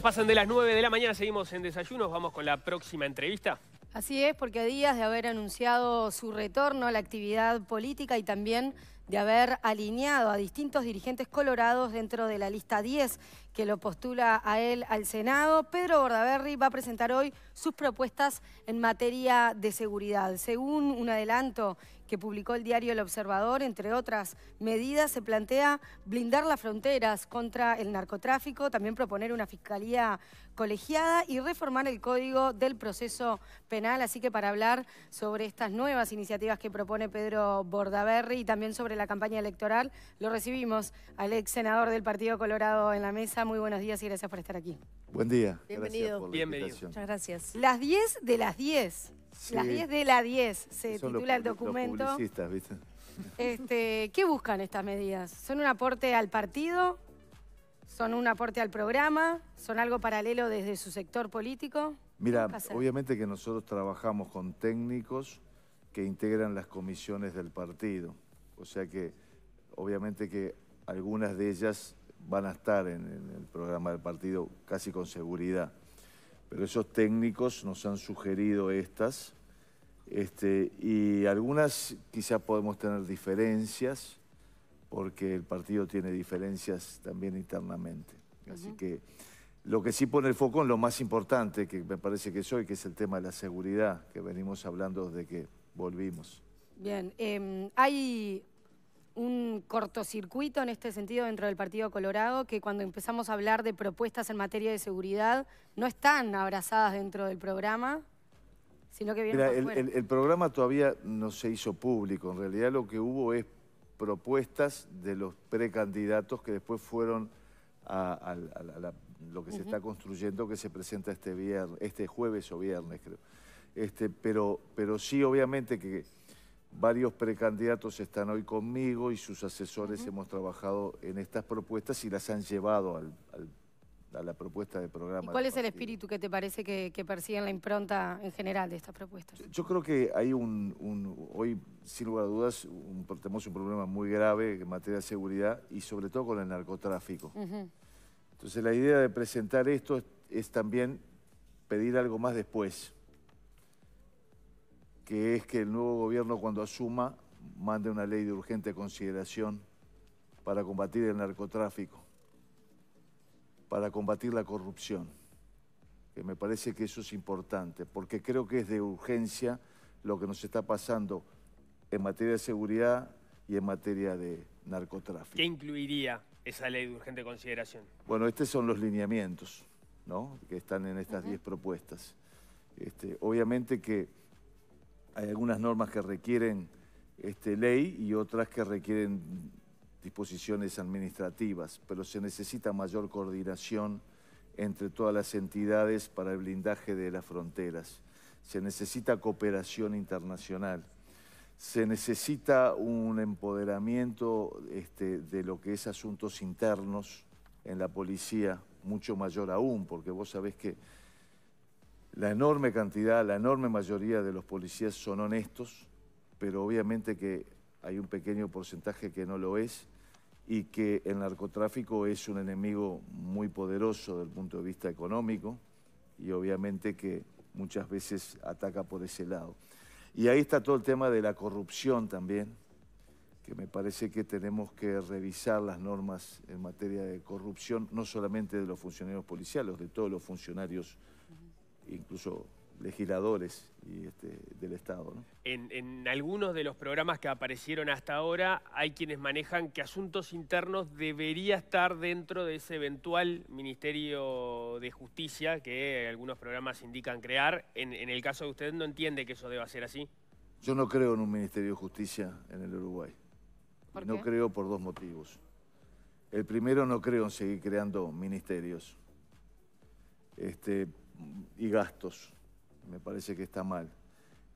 pasan de las 9 de la mañana, seguimos en desayunos, vamos con la próxima entrevista. Así es, porque a días de haber anunciado su retorno a la actividad política y también de haber alineado a distintos dirigentes colorados dentro de la lista 10 que lo postula a él al Senado, Pedro Bordaberry va a presentar hoy sus propuestas en materia de seguridad. Según un adelanto que publicó el diario El Observador, entre otras medidas, se plantea blindar las fronteras contra el narcotráfico, también proponer una fiscalía colegiada y reformar el código del proceso penal. Así que para hablar sobre estas nuevas iniciativas que propone Pedro Bordaberry y también sobre la campaña electoral, lo recibimos al ex senador del Partido Colorado en la mesa. Muy buenos días y gracias por estar aquí. Buen día. Bienvenido. Bienvenido. Muchas gracias. Las 10 de las 10. Las 10 de la 10 se titula el documento. Este, ¿Qué buscan estas medidas? ¿Son un aporte al partido? ¿Son un aporte al programa? ¿Son algo paralelo desde su sector político? Mira, obviamente que nosotros trabajamos con técnicos que integran las comisiones del partido. O sea que, obviamente que algunas de ellas van a estar en el programa del partido casi con seguridad pero esos técnicos nos han sugerido estas. Este, y algunas quizás podemos tener diferencias, porque el partido tiene diferencias también internamente. Así que lo que sí pone el foco en lo más importante, que me parece que es hoy, que es el tema de la seguridad, que venimos hablando desde que volvimos. Bien, em, hay un cortocircuito en este sentido dentro del Partido Colorado, que cuando empezamos a hablar de propuestas en materia de seguridad no están abrazadas dentro del programa, sino que vienen el, el, programa todavía no se hizo público, en realidad lo que hubo es propuestas de los precandidatos que después fueron a, lo que se está construyendo que se presenta este, viernes, este jueves o viernes, creo. Este, pero, pero sí, obviamente, que Varios precandidatos están hoy conmigo y sus asesores hemos trabajado en estas propuestas y las han llevado a la propuesta de programa. ¿Cuál es el espíritu que te parece que, que persiguen la impronta en general de estas propuestas? Yo, creo que hay un, hoy, sin lugar a dudas, un, tenemos un problema muy grave en materia de seguridad y sobre todo con el narcotráfico. Entonces la idea de presentar esto es, también pedir algo más después que es que el nuevo gobierno cuando asuma mande una ley de urgente consideración para combatir el narcotráfico, para combatir la corrupción, que me parece que eso es importante, porque creo que es de urgencia lo que nos está pasando en materia de seguridad y en materia de narcotráfico. ¿Qué incluiría esa ley de urgente consideración? Bueno, estos son los lineamientos ¿no? que están en estas 10 propuestas. Este, obviamente que hay algunas normas que requieren este, ley y otras que requieren disposiciones administrativas, pero se necesita mayor coordinación entre todas las entidades para el blindaje de las fronteras. Se necesita cooperación internacional. Se necesita un empoderamiento este, de lo que es asuntos internos en la policía, mucho mayor aún, porque vos sabés que la enorme cantidad, la enorme mayoría de los policías son honestos, pero obviamente que hay un pequeño porcentaje que no lo es y que el narcotráfico es un enemigo muy poderoso desde el punto de vista económico y obviamente que muchas veces ataca por ese lado. Y ahí está todo el tema de la corrupción también, que me parece que tenemos que revisar las normas en materia de corrupción, no solamente de los funcionarios policiales, de todos los funcionarios incluso legisladores este, del Estado. En, algunos de los programas que aparecieron hasta ahora hay quienes manejan que asuntos internos debería estar dentro de ese eventual Ministerio de Justicia que algunos programas indican crear. En, el caso de usted, ¿no entiende que eso deba ser así? Yo no creo en un Ministerio de Justicia en el Uruguay. No creo por dos motivos. El primero, no creo en seguir creando ministerios. Este, y gastos. Me parece que está mal.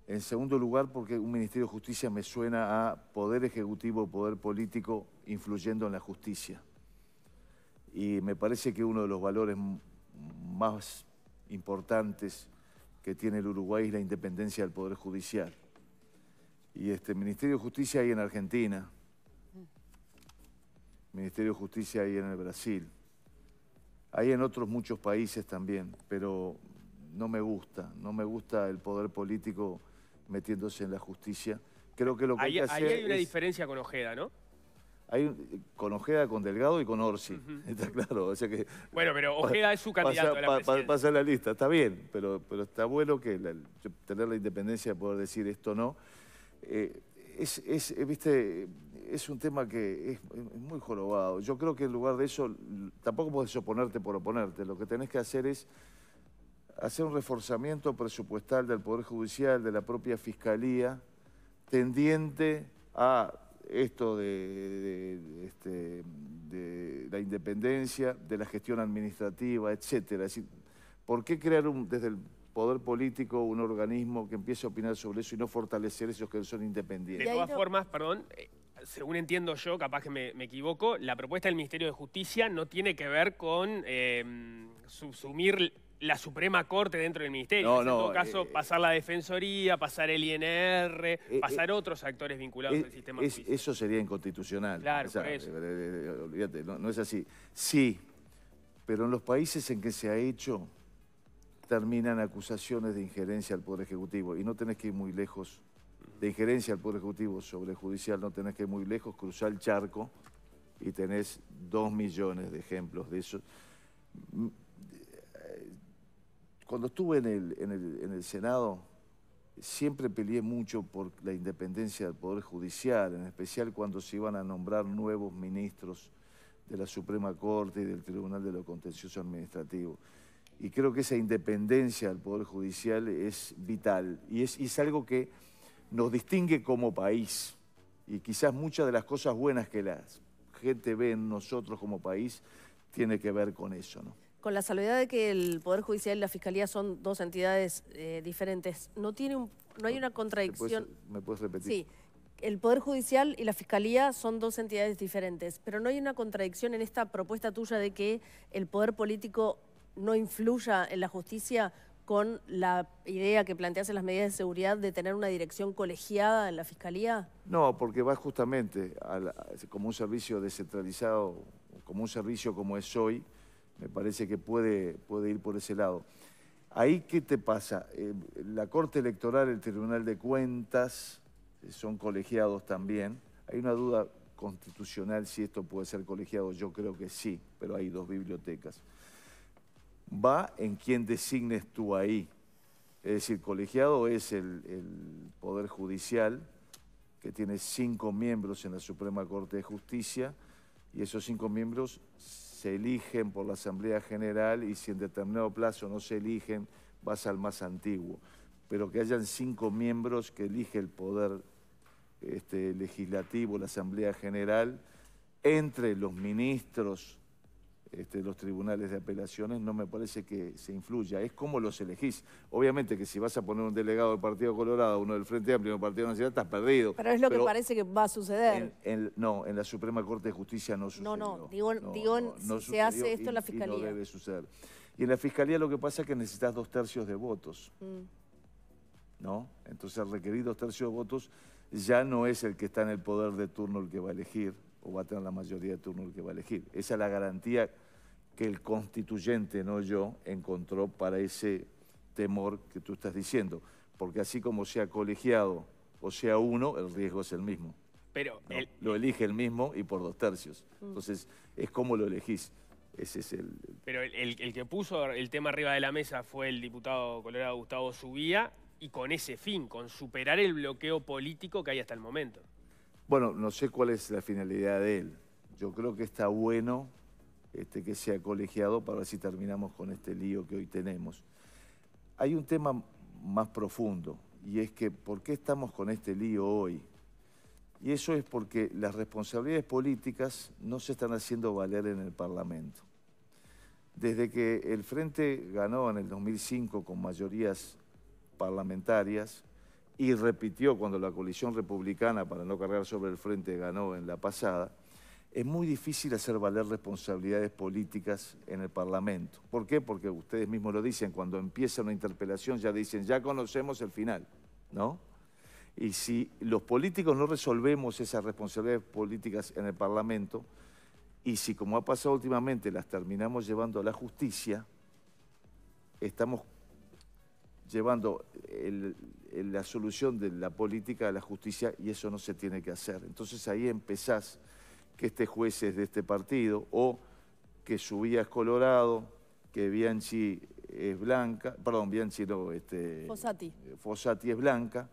En segundo lugar, porque un Ministerio de Justicia me suena a poder ejecutivo, poder político influyendo en la justicia. Y me parece que uno de los valores más importantes que tiene el Uruguay es la independencia del Poder Judicial. Y este Ministerio de Justicia hay en Argentina, mm. Ministerio de Justicia hay en el Brasil, hay en otros muchos países también, pero no me gusta, no me gusta el poder político metiéndose en la justicia. Creo que lo que ahí, hay una diferencia con Ojeda, ¿no? Hay, con Ojeda, con Delgado y con Orsi, está claro. bueno, pero Ojeda es su candidato a la presidencia. Pasa la lista, está bien, pero, está bueno que tener la independencia de poder decir esto no. Eh, es, eh, viste, es un tema que es, muy jorobado. Yo creo que en lugar de eso, tampoco puedes oponerte por oponerte. Lo que tenés que hacer es hacer un reforzamiento presupuestal del Poder Judicial, de la propia Fiscalía, tendiente a esto de, este, de la independencia, de la gestión administrativa, etcétera. Es decir, ¿por qué crear desde el poder político, un organismo que empiece a opinar sobre eso y no fortalecer esos que son independientes. De todas formas, perdón, eh, según entiendo yo, capaz que me, equivoco, la propuesta del Ministerio de Justicia no tiene que ver con eh, subsumir la Suprema Corte dentro del Ministerio. en todo caso, eh, pasar la Defensoría, pasar el INR, eh, pasar otros actores vinculados al sistema judicial. Eso sería inconstitucional. Claro, olvídate, no, no es así. Sí, pero en los países en que se ha hecho terminan acusaciones de injerencia al Poder Ejecutivo y no tenés que ir muy lejos de injerencia al Poder Ejecutivo sobre el Judicial no tenés que ir muy lejos, cruzar el charco y tenés dos millones de ejemplos de eso. Mm, eh, cuando estuve en el, en el, en el Senado, siempre peleé mucho por la independencia del Poder Judicial, en especial cuando se iban a nombrar nuevos ministros de la Suprema Corte y del Tribunal de lo Contencioso Administrativo. Y creo que esa independencia del Poder Judicial es vital y es, y es algo que nos distingue como país y quizás muchas de las cosas buenas que la gente ve en nosotros como país tiene que ver con eso, ¿no? Con la salvedad de que el Poder Judicial y la Fiscalía son dos entidades eh, diferentes, ¿no, tiene un, no hay una contradicción? ¿Me puedes repetir? Sí, el Poder Judicial y la Fiscalía son dos entidades diferentes, pero ¿no hay una contradicción en esta propuesta tuya de que el poder político no influya en la justicia con la idea que en las medidas de seguridad de tener una dirección colegiada en la Fiscalía? No, porque va justamente como un servicio descentralizado, como un servicio como es hoy, me parece que puede, puede ir por ese lado. Ahí, ¿qué te pasa? Eh, la Corte Electoral, el Tribunal de Cuentas, eh, son colegiados también. Hay una duda constitucional si esto puede ser colegiado, yo creo que sí, pero hay dos bibliotecas va en quien designes tú ahí. Es decir, colegiado es el, Poder Judicial, que tiene cinco miembros en la Suprema Corte de Justicia, y esos cinco miembros se eligen por la Asamblea General y si en determinado plazo no se eligen, vas al más antiguo. Pero que hayan cinco miembros que elige el Poder este, Legislativo, la Asamblea General, entre los ministros este, los tribunales de apelaciones, no me parece que se influya. Es como los elegís. Obviamente que si vas a poner un delegado del Partido Colorado, uno del Frente Amplio, uno del Partido Nacional, estás perdido. Pero es lo que parece que va a suceder. no, en la Suprema Corte de Justicia no sucede. No, no, digo, si se hace esto en la Fiscalía. Y no debe suceder. Y en la Fiscalía lo que pasa es que necesitas dos tercios de votos. Mm. ¿No? Entonces al requerir dos tercios de votos ya no es el que está en el poder de turno el que va a elegir, o va a tener la mayoría de turno que va a elegir. Esa es la garantía que el constituyente, no yo, encontró para ese temor que tú estás diciendo. Porque así como sea colegiado o sea uno, el riesgo es el mismo. Pero Lo elige el mismo y por dos tercios. Mm. Entonces, es como lo elegís. Ese es el... Pero el, que puso el tema arriba de la mesa fue el diputado colorado Gustavo Subía y con ese fin, con superar el bloqueo político que hay hasta el momento. Bueno, no sé cuál es la finalidad de él. Yo creo que está bueno este, que sea colegiado para ver si terminamos con este lío que hoy tenemos. Hay un tema más profundo y es que ¿por qué estamos con este lío hoy? Y eso es porque las responsabilidades políticas no se están haciendo valer en el Parlamento. Desde que el Frente ganó en el 2005 con mayorías parlamentarias, y repitió cuando la coalición republicana, para no cargar sobre el frente, ganó en la pasada, es muy difícil hacer valer responsabilidades políticas en el Parlamento. ¿Por qué? Porque ustedes mismos lo dicen, cuando empieza una interpelación ya dicen, ya conocemos el final, ¿no? Y si los políticos no resolvemos esas responsabilidades políticas en el Parlamento, y si como ha pasado últimamente las terminamos llevando a la justicia, estamos llevando el, la solución de la política a la justicia y eso no se tiene que hacer. Entonces ahí empezás que este juez es de este partido o que Subía es colorado, que Bianchi es blanca, perdón, Bianchi no, este, Fossati. Fossati es blanca.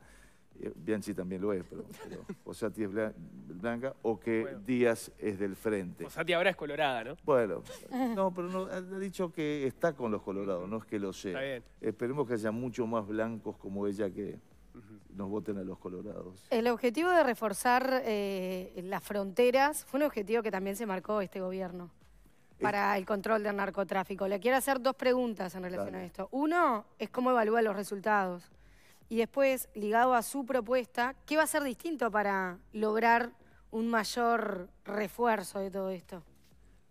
Eh, Bianchi también lo es, pero, pero es blanca, o que Díaz es del frente. Fossati ahora es colorada, ¿no? Bueno, no, pero ha dicho que está con los colorados, no es que lo sea. Esperemos que haya mucho más blancos como ella que nos voten a los colorados. El objetivo de reforzar eh, las fronteras fue un objetivo que también se marcó este gobierno para el control del narcotráfico. Le quiero hacer dos preguntas en relación a esto. Uno es cómo evalúa los resultados. Y después, ligado a su propuesta, ¿qué va a ser distinto para lograr un mayor refuerzo de todo esto?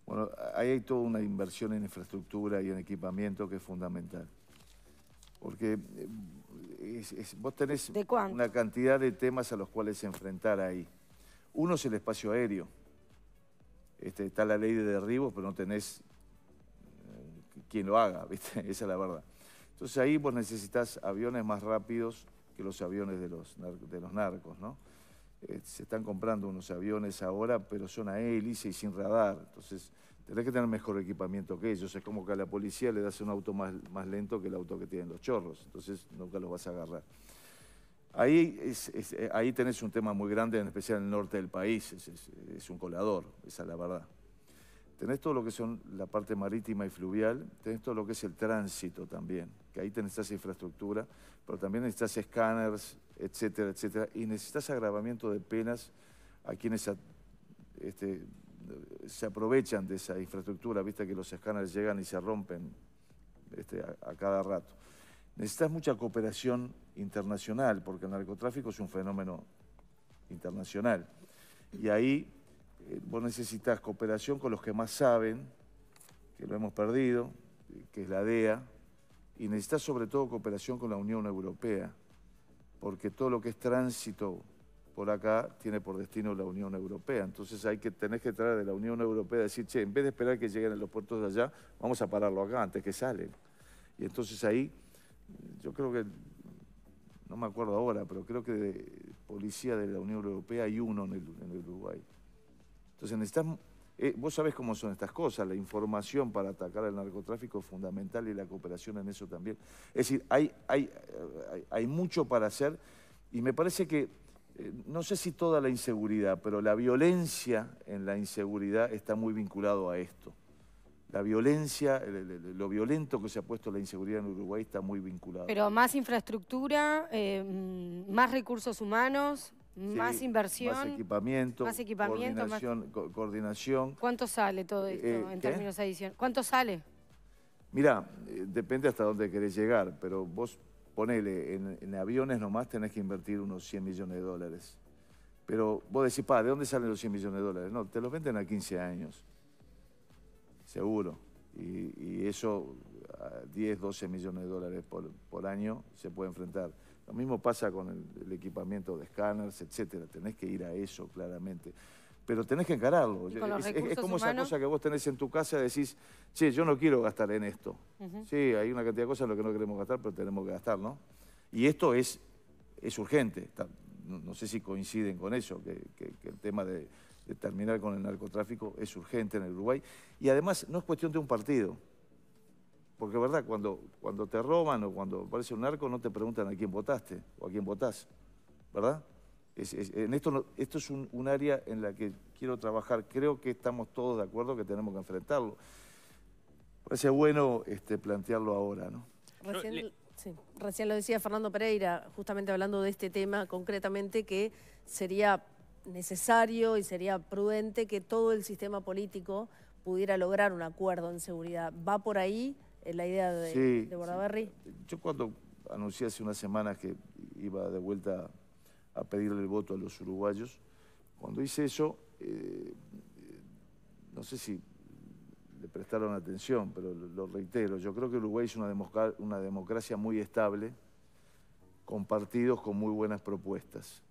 Bueno, ahí hay toda una inversión en infraestructura y en equipamiento que es fundamental. Porque eh, vos tenés una cantidad de temas a los cuales enfrentar ahí. Uno es el espacio aéreo. Este, está la ley de derribos, pero no tenés eh, quien lo haga, ¿viste? Esa es la verdad. Entonces ahí vos necesitas aviones más rápidos que los aviones de los, de los narcos, ¿no? Eh, se están comprando unos aviones ahora, pero son a hélice y sin radar. Entonces tenés que tener mejor equipamiento que ellos. Es como que a la policía le das un auto más, más lento que el auto que tienen los chorros. Entonces nunca los vas a agarrar. Ahí, es, eh, ahí tenés un tema muy grande, en especial en el norte del país. Es, es, un colador, esa es la verdad. Tenés todo lo que son la parte marítima y fluvial, tenés todo lo que es el tránsito también que ahí te necesitas infraestructura, pero también necesitas escáneres, etcétera, etcétera, y necesitas agravamiento de penas a quienes este, se aprovechan de esa infraestructura, vista que los escáneres llegan y se rompen este, a, cada rato. Necesitas mucha cooperación internacional, porque el narcotráfico es un fenómeno internacional. Y ahí eh, vos necesitas cooperación con los que más saben, que lo hemos perdido, que es la DEA, y necesita sobre todo cooperación con la Unión Europea, porque todo lo que es tránsito por acá tiene por destino la Unión Europea. Entonces hay que tener que traer de la Unión Europea, decir, che, en vez de esperar que lleguen a los puertos de allá, vamos a pararlo acá antes que salen. Y entonces ahí, yo creo que, no me acuerdo ahora, pero creo que de policía de la Unión Europea hay uno en en el Uruguay. Entonces necesitamos eh, vos sabés cómo son estas cosas, la información para atacar al narcotráfico es fundamental y la cooperación en eso también. Es decir, hay, hay, eh, hay, mucho para hacer y me parece que, eh, no sé si toda la inseguridad, pero la violencia en la inseguridad está muy vinculado a esto. La violencia, lo violento que se ha puesto la inseguridad en Uruguay está muy vinculado. Pero más infraestructura, mm, más recursos humanos, más inversión. Más equipamiento. Más Coordinación. ¿Cuánto sale todo eh, esto en términos de adición? ¿Cuánto sale? Mira, eh, depende hasta dónde querés llegar, pero vos ponele, en, aviones nomás tenés que invertir unos 100 millones de dólares. Pero vos decís, pa, ¿de dónde salen los 100 millones de dólares? No, te los venden a 15 años, seguro. Y, eso, a 10, 12 millones de dólares por, por año se puede enfrentar. Lo mismo pasa con el, equipamiento de escáneres, etcétera. Tenés que ir a eso claramente. Pero tenés que encararlo. Es, como esa cosa que vos tenés en tu casa y decís, che, yo no quiero gastar en esto. Sí, hay una cantidad de cosas en las que no queremos gastar, pero tenemos que gastar, ¿no? Y esto es, es urgente. No, sé si coinciden con eso, que, el tema de terminar con el narcotráfico es urgente en el Uruguay. Y además no es cuestión de un partido. Porque, ¿verdad? Cuando, te roban o cuando aparece un narco, no te preguntan a quién votaste o a quién votás, ¿verdad? en esto, esto es un, área en la que quiero trabajar. Creo que estamos todos de acuerdo que tenemos que enfrentarlo. Parece bueno este, plantearlo ahora, ¿no? Recién, recién lo decía Fernando Pereira, justamente hablando de este tema concretamente, que sería necesario y sería prudente que todo el sistema político pudiera lograr un acuerdo en seguridad. ¿Va por ahí la idea de, Yo cuando anuncié hace unas semanas que iba de vuelta a pedirle el voto a los uruguayos, cuando hice eso, eh, no sé si le prestaron atención, pero lo reitero, yo creo que Uruguay es una, democracia, una democracia muy estable, con partidos con muy buenas propuestas.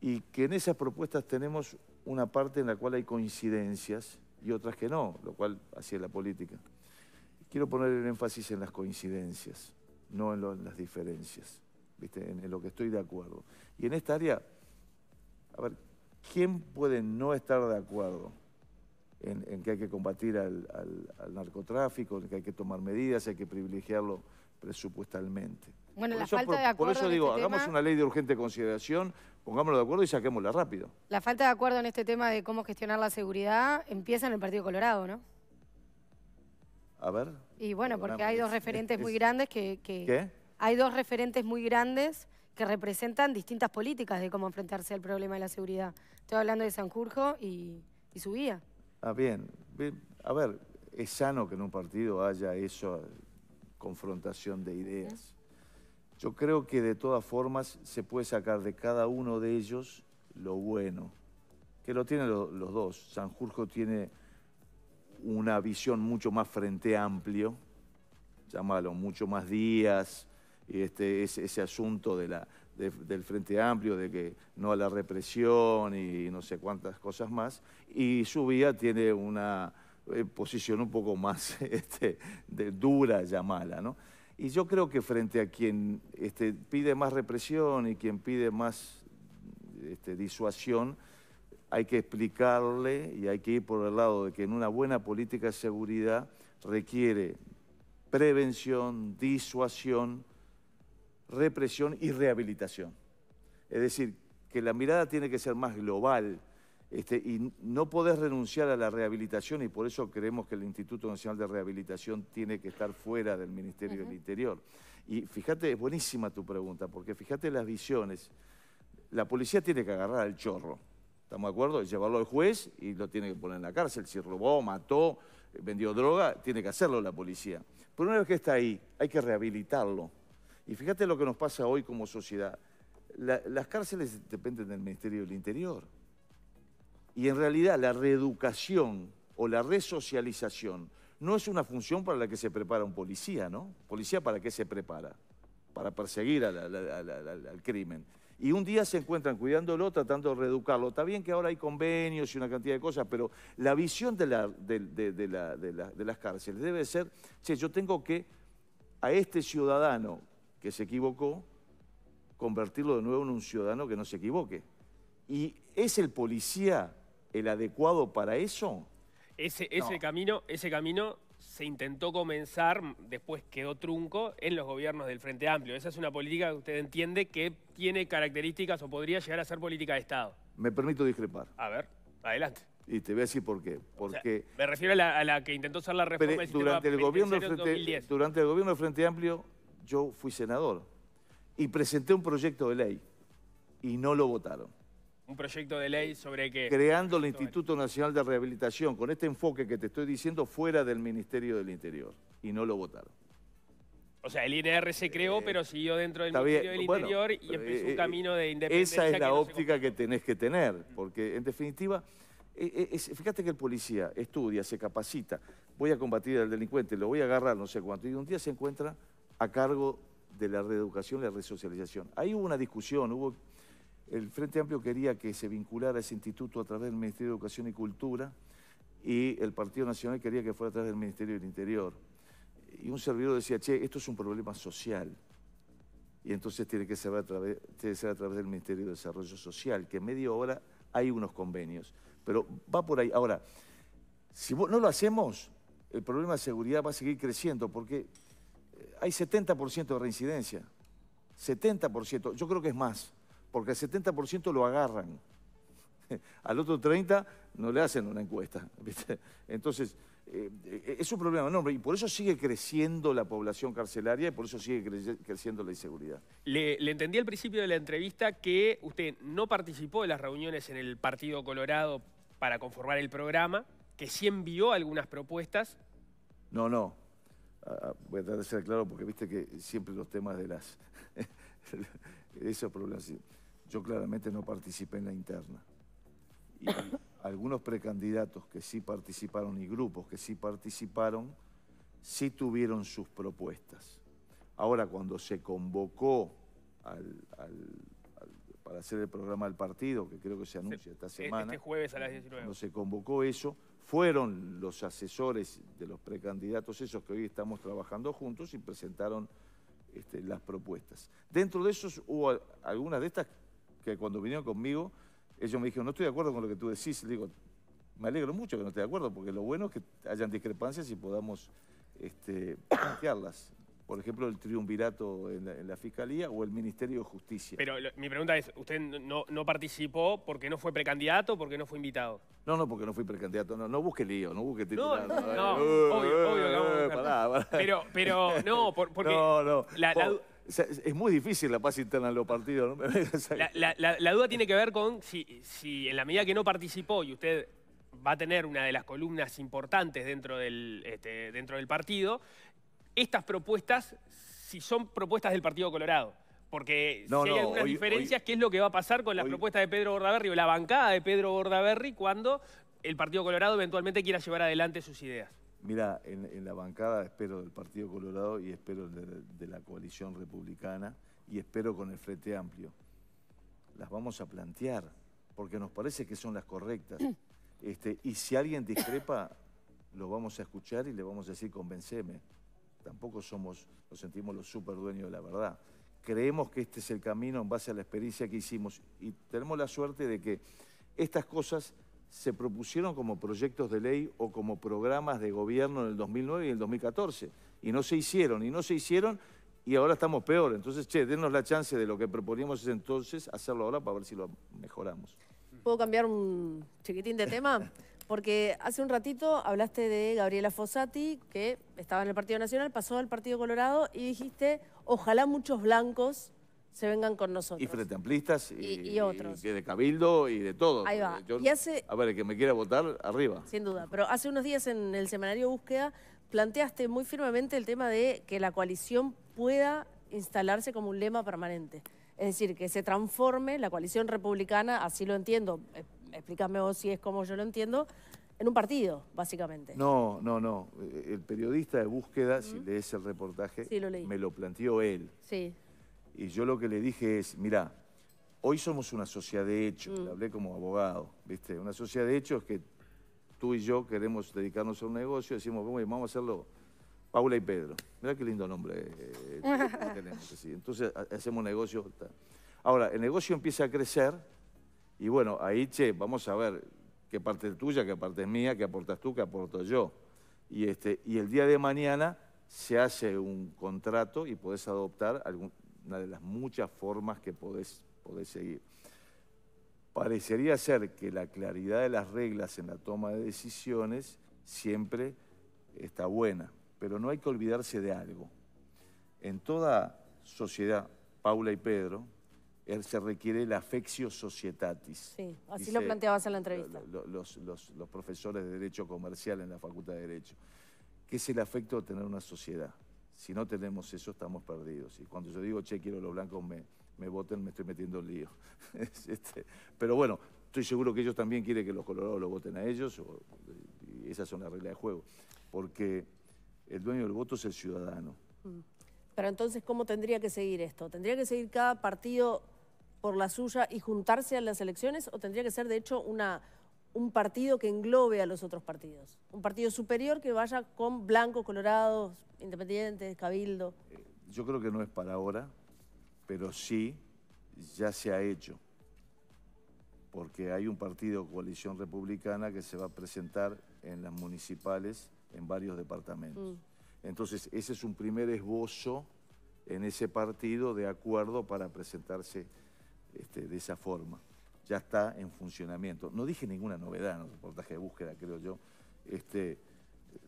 Y que en esas propuestas tenemos una parte en la cual hay coincidencias y otras que no, lo cual así es la política quiero poner el énfasis en las coincidencias, no en, las diferencias, ¿viste? En, lo que estoy de acuerdo. Y en esta área, a ver, ¿quién puede no estar de acuerdo en, que hay que combatir al, narcotráfico, en que hay que tomar medidas, hay que privilegiarlo presupuestalmente? Bueno, por la eso, falta de acuerdo. Por eso digo, este hagamos una ley de urgente consideración, pongámoslo de acuerdo y saquémosla rápido. La falta de acuerdo en este tema de cómo gestionar la seguridad empieza en el Partido Colorado, ¿no? A ver. Y bueno, porque hay dos referentes muy grandes que... ¿Qué? Hay dos referentes muy grandes que representan distintas políticas de cómo enfrentarse al problema de la seguridad. Estoy hablando de Sanjurjo y, y su guía. Ah, bien. A ver, es sano que en un partido haya esa confrontación de ideas. Yo creo que de todas formas se puede sacar de cada uno de ellos lo bueno, que lo tienen los dos. Sanjurjo tiene una visión mucho más frente amplio, llámalo, mucho más días, este, ese, asunto de la, del Frente Amplio, de que no a la represión y no sé cuántas cosas más, y su vida tiene una eh, posición un poco más este, de, dura, llamala. Y yo creo que frente a quien este, pide más represión y quien pide más este, disuasión, hay que explicarle y hay que ir por el lado de que en una buena política de seguridad requiere prevención, disuasión, represión y rehabilitación. Es decir, que la mirada tiene que ser más global este, y no podés renunciar a la rehabilitación y por eso creemos que el Instituto Nacional de Rehabilitación tiene que estar fuera del Ministerio del Interior. Y fíjate, es buenísima tu pregunta, porque fíjate las visiones. La policía tiene que agarrar al chorro ¿Estamos de acuerdo? Llevarlo al juez y lo tiene que poner en la cárcel. Si robó, mató, eh, vendió droga, tiene que hacerlo la policía. Pero una vez que está ahí, hay que rehabilitarlo. Y fíjate lo que nos pasa hoy como sociedad. las cárceles dependen del Ministerio del Interior. Y en realidad la reeducación o la resocialización no es una función para la que se prepara un policía, ¿no? ¿Policía para qué se prepara? Para perseguir al crimen y un día se encuentran cuidándolo, tratando de reeducarlo. Está bien que ahora hay convenios y una cantidad de cosas, pero la visión de, las cárceles debe ser, che, yo tengo que a este ciudadano que se equivocó, convertirlo de nuevo en un ciudadano que no se equivoque. ¿Y es el policía el adecuado para eso? Ese, camino, ese camino se intentó comenzar, después quedó trunco, en los gobiernos del Frente Amplio. Esa es una política que usted entiende que tiene características o podría llegar a ser política de Estado. Me permito discrepar. A ver, adelante. Y te voy a decir por qué. Porque me refiero a la, que intentó hacer la reforma del durante Durante el gobierno del Frente Amplio yo fui senador y presenté un proyecto de ley y no lo votaron un proyecto de ley sobre qué? Creando el Instituto Nacional de Rehabilitación, con este enfoque que te estoy diciendo, fuera del Ministerio del Interior. Y no lo votaron. O sea, el INR se creó, eh, pero siguió dentro del Ministerio del Interior y empezó un eh, eh, camino de independencia. Esa es la óptica que tenés que tener, porque en definitiva... fíjate que el policía estudia, se capacita, voy a combatir al delincuente, lo voy a agarrar no sé cuánto, y un día se encuentra a cargo de la reeducación la resocialización. Ahí hubo una discusión, hubo el Frente Amplio quería que se vinculara ese instituto a través del Ministerio de Educación y Cultura y el Partido Nacional quería que fuera a través del Ministerio del Interior. Y un servidor decía, che, esto es un problema social. Y entonces tiene que ser a través, ser a través del Ministerio de Desarrollo Social, que en media hora hay unos convenios. Pero va por ahí. Ahora, si no lo hacemos, el problema de seguridad va a seguir creciendo porque eh, hay 70% de reincidencia. 70%, yo creo que es más porque al 70% lo agarran. Al otro 30% no le hacen una encuesta. Entonces, eh, es un problema enorme y por eso sigue creciendo la población carcelaria y por eso sigue creciendo la inseguridad. Le, entendí al principio de la entrevista que usted no participó de las reuniones en el Partido Colorado para conformar el programa, que sí envió algunas propuestas. No, no. Ah, ah, voy a tratar de ser claro porque viste que siempre los temas de las... esos problemas... Sí. Yo claramente no participé en la interna. Y algunos precandidatos que sí participaron y grupos que sí participaron, sí tuvieron sus propuestas. Ahora, cuando se convocó al, para hacer el programa del partido, que creo que se anuncia esta e-, semana. Este jueves a las 19. Cuando se convocó eso, fueron los asesores de los precandidatos, esos que hoy estamos trabajando juntos, y presentaron este, las propuestas. Dentro de esos hubo algunas de estas que cuando vinieron conmigo, ellos me dijeron, no estoy de acuerdo con lo que tú decís. Le digo, me alegro mucho que no esté de acuerdo, porque lo bueno es que hayan discrepancias y podamos este, plantearlas. Por ejemplo, el triunvirato en la, Fiscalía o el Ministerio de Justicia. Pero mi pregunta es, ¿usted no, no, participó porque no fue precandidato o porque no fue invitado? No, no, porque no fui precandidato. No, no busque lío, no busque titular. No, no, eh, obvio, obvio. Eh, pero, pero, no, porque... No, no. la... Es muy difícil la paz interna en los partidos. la, duda tiene que ver con si, si en la medida que no participó y usted va a tener una de las columnas importantes dentro del, este, dentro del partido, estas propuestas, si son propuestas del Partido Colorado. Porque si hay diferencias, ¿qué es lo que va a pasar con las propuestas de Pedro Bordaberry o la bancada de Pedro Bordaberry cuando el Partido Colorado eventualmente quiera llevar adelante sus ideas? Mira, en, la bancada espero del Partido Colorado y espero de, la coalición republicana y espero con el Frente Amplio. Las vamos a plantear porque nos parece que son las correctas. Este, y si alguien discrepa, lo vamos a escuchar y le vamos a decir convenceme. Tampoco somos, nos sentimos los super dueños de la verdad. Creemos que este es el camino en base a la experiencia que hicimos y tenemos la suerte de que estas cosas se propusieron como proyectos de ley o como programas de gobierno en el 2009 y el 2014. Y no se hicieron, y no se hicieron, y ahora estamos peor. Entonces, che, denos la chance de lo que proponíamos entonces, hacerlo ahora para ver si lo mejoramos. ¿Puedo cambiar un chiquitín de tema? Porque hace un ratito hablaste de Gabriela Fossati, que estaba en el Partido Nacional, pasó al Partido Colorado y dijiste, ojalá muchos blancos se vengan con nosotros. Y frente amplistas y, otros. de Cabildo y de todo. Ahí va. a ver, que me quiera votar, arriba. Sin duda. Pero hace unos días en el semanario Búsqueda planteaste muy firmemente el tema de que la coalición pueda instalarse como un lema permanente. Es decir, que se transforme la coalición republicana, así lo entiendo, eh, explícame vos si es como yo lo entiendo, en un partido, básicamente. No, no, no. El periodista de búsqueda, si lees el reportaje, me lo planteó él. Sí. Y yo lo que le dije es, mira hoy somos una sociedad de hechos, mm. le hablé como abogado, ¿viste? Una sociedad de hechos que tú y yo queremos dedicarnos a un negocio, decimos, vamos a hacerlo Paula y Pedro. mira qué lindo nombre eh, eh, tenemos. Entonces hacemos negocio. Ahora, el negocio empieza a crecer y bueno, ahí, che, vamos a ver qué parte es tuya, qué parte es mía, qué aportas tú, qué aporto yo. Y, este, y el día de mañana se hace un contrato y podés adoptar algún, una de las muchas formas que podés, seguir. Parecería ser que la claridad de las reglas en la toma de decisiones siempre está buena, pero no hay que olvidarse de algo. En toda sociedad, Paula y Pedro, se requiere el afectio societatis. Sí, así lo planteabas en la entrevista. Los, los, profesores de Derecho Comercial en la Facultad de Derecho. ¿Qué es el afecto de tener una sociedad? Si no tenemos eso, estamos perdidos. Y cuando yo digo, che, quiero los blancos, me, me voten, me estoy metiendo en lío. Este, pero bueno, estoy seguro que ellos también quieren que los colorados lo voten a ellos, esas son las reglas de juego. Porque el dueño del voto es el ciudadano. Mm. Pero entonces, ¿cómo tendría que seguir esto? ¿Tendría que seguir cada partido por la suya y juntarse a las elecciones? ¿O tendría que ser, de hecho, una un partido que englobe a los otros partidos. Un partido superior que vaya con blancos, colorados, independientes, cabildo. Eh, yo creo que no es para ahora, pero sí ya se ha hecho. Porque hay un partido coalición republicana que se va a presentar en las municipales en varios departamentos. Mm. Entonces, ese es un primer esbozo en ese partido de acuerdo para presentarse este, de esa forma ya está en funcionamiento. No dije ninguna novedad en el reportaje de búsqueda, creo yo. Este,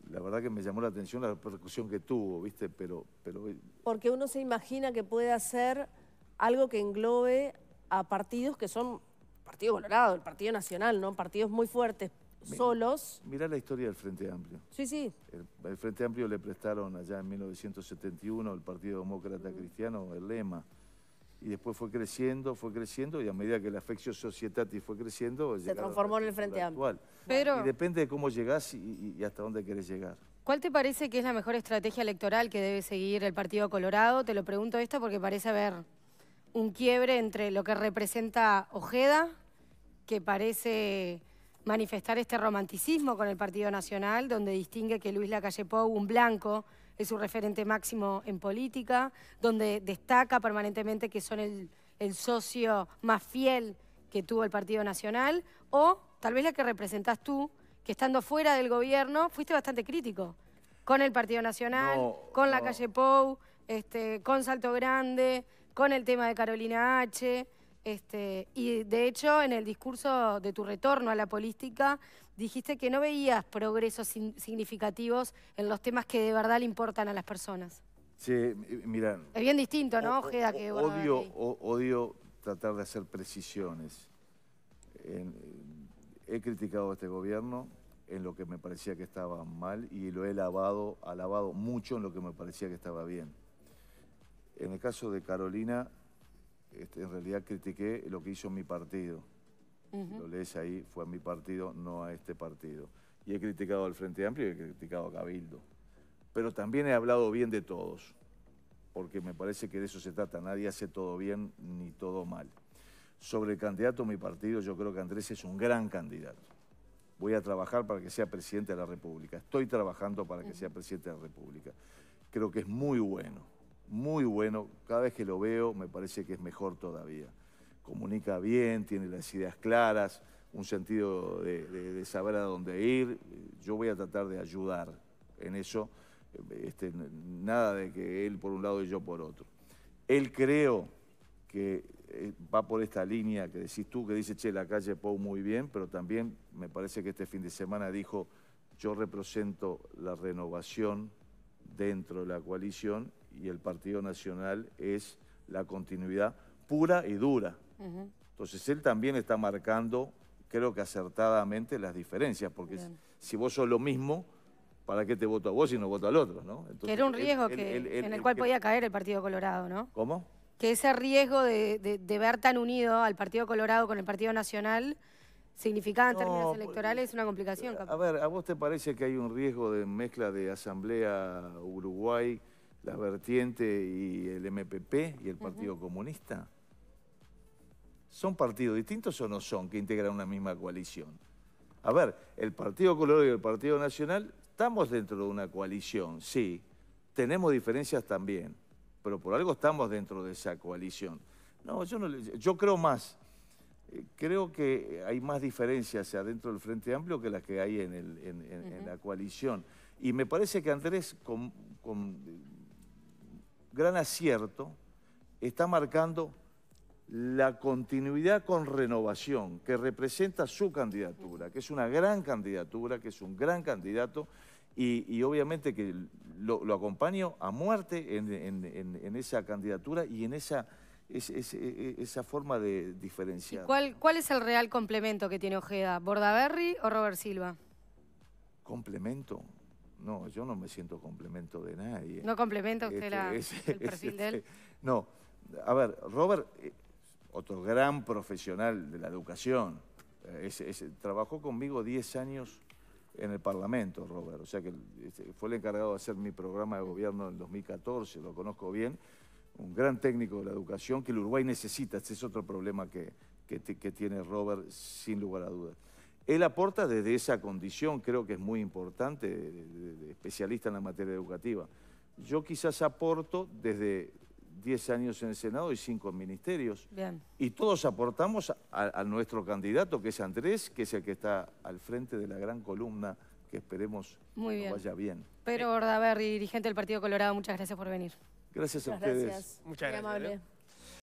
la verdad que me llamó la atención la repercusión que tuvo, ¿viste? Pero, pero... Porque uno se imagina que puede hacer algo que englobe a partidos que son partidos Colorado, el Partido Nacional, ¿no? Partidos muy fuertes, solos. Mirá la historia del Frente Amplio. Sí, sí. El, el, Frente Amplio le prestaron allá en 1971 el Partido Demócrata Cristiano el lema y después fue creciendo, fue creciendo, y a medida que la afección Societatis fue creciendo... Se transformó en el Frente Amplio. Pero... Y depende de cómo llegás y, hasta dónde querés llegar. ¿Cuál te parece que es la mejor estrategia electoral que debe seguir el Partido Colorado? Te lo pregunto esto porque parece haber un quiebre entre lo que representa Ojeda, que parece manifestar este romanticismo con el Partido Nacional, donde distingue que Luis Lacalle Pou, un blanco es su referente máximo en política, donde destaca permanentemente que son el, socio más fiel que tuvo el Partido Nacional, o tal vez la que representás tú, que estando fuera del gobierno fuiste bastante crítico con el Partido Nacional, con la calle Pou, este, con Salto Grande, con el tema de Carolina H. Este, y de hecho, en el discurso de tu retorno a la política, dijiste que no veías progresos significativos en los temas que de verdad le importan a las personas. Sí, mira... Es bien distinto, ¿no, Ojeda? odio, tratar de hacer precisiones. he criticado a este gobierno en lo que me parecía que estaba mal y lo he lavado, alabado mucho en lo que me parecía que estaba bien. En el caso de Carolina, este, en realidad critiqué lo que hizo mi partido lo lees ahí, fue a mi partido, no a este partido. Y he criticado al Frente Amplio y he criticado a Cabildo. Pero también he hablado bien de todos, porque me parece que de eso se trata. Nadie hace todo bien ni todo mal. Sobre el candidato a mi partido, yo creo que Andrés es un gran candidato. Voy a trabajar para que sea presidente de la República. Estoy trabajando para que sea presidente de la República. Creo que es muy bueno, muy bueno. Cada vez que lo veo me parece que es mejor todavía comunica bien, tiene las ideas claras, un sentido de, saber a dónde ir. Yo voy a tratar de ayudar en eso, este, nada de que él por un lado y yo por otro. Él creo que eh, va por esta línea que decís tú, que dice, che, la calle Pou muy bien, pero también me parece que este fin de semana dijo, yo represento la renovación dentro de la coalición y el Partido Nacional es la continuidad pura y dura entonces él también está marcando, creo que acertadamente, las diferencias, porque si vos sos lo mismo, ¿para qué te voto a vos si no voto al otro? ¿no? que era un riesgo que, en el cual podía caer el Partido Colorado, ¿no? ¿Cómo? Que ese riesgo de, ver tan unido al Partido Colorado con el Partido Nacional significaba en términos electorales es una complicación. A ver, ¿a vos te parece que hay un riesgo de mezcla de Asamblea Uruguay, la vertiente y el MPP y el Partido Comunista? ¿Son partidos distintos o no son que integran una misma coalición? A ver, el Partido Colorado y el Partido Nacional estamos dentro de una coalición, sí. Tenemos diferencias también, pero por algo estamos dentro de esa coalición. No, yo, creo más. Eh, creo que hay más diferencias adentro del Frente Amplio que las que hay en, la coalición. Y me parece que Andrés, con, con gran acierto, está marcando la continuidad con renovación que representa su candidatura, que es una gran candidatura, que es un gran candidato y, obviamente que lo, acompaño a muerte en, esa candidatura y en esa, e, e, esa forma de diferenciar. Cuál, ¿Cuál es el real complemento que tiene Ojeda? ¿Bordaberry o Robert Silva? ¿Complemento? No, yo no me siento complemento de nadie. ¿No complementa usted este, el perfil de él? No, a ver, Robert eh, otro gran profesional de la educación. Eh, trabajó conmigo 10 años en el Parlamento, Robert, o sea que este, fue el encargado de hacer mi programa de gobierno en 2014, lo conozco bien, un gran técnico de la educación que el Uruguay necesita, este es otro problema que, que, tiene Robert, sin lugar a dudas. Él aporta desde esa condición, creo que es muy importante, especialista en la materia educativa. Yo quizás aporto desde, 10 años en el Senado y 5 en ministerios. Bien. Y todos aportamos a, nuestro candidato, que es Andrés, que es el que está al frente de la gran columna, que esperemos bien. que vaya bien. Pedro Bordaberri, dirigente del Partido Colorado, muchas gracias por venir. Gracias a ustedes. Muchas gracias. Amable.